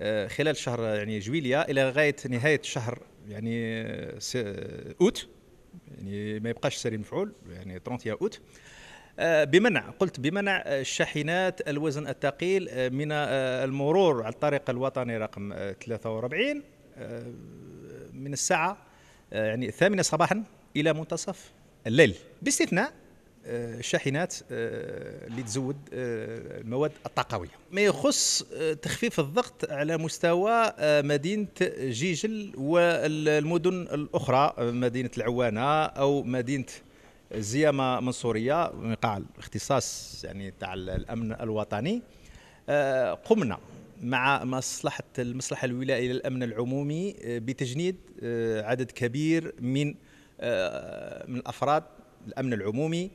آه، خلال شهر يعني جويليا الى غايه نهايه شهر يعني آه، آه، اوت يعني ما يبقاش سري مفعول يعني 30 اوت بمنع قلت بمنع الشاحنات الوزن الثقيل من المرور على الطريق الوطني رقم 43 من الساعه يعني الثامنه صباحا الى منتصف الليل باستثناء الشاحنات آه، اللي تزود آه، المواد الطاقويه ما يخص آه، تخفيف الضغط على مستوى مدينه جيجل والمدن الاخرى مدينه العوانه او مدينه زيامه منصوريه مقاع الاختصاص يعني تاع الامن الوطني قمنا مع مصلحه المصلحه الولائيه للامن العمومي بتجنيد عدد كبير من من الافراد الامن العمومي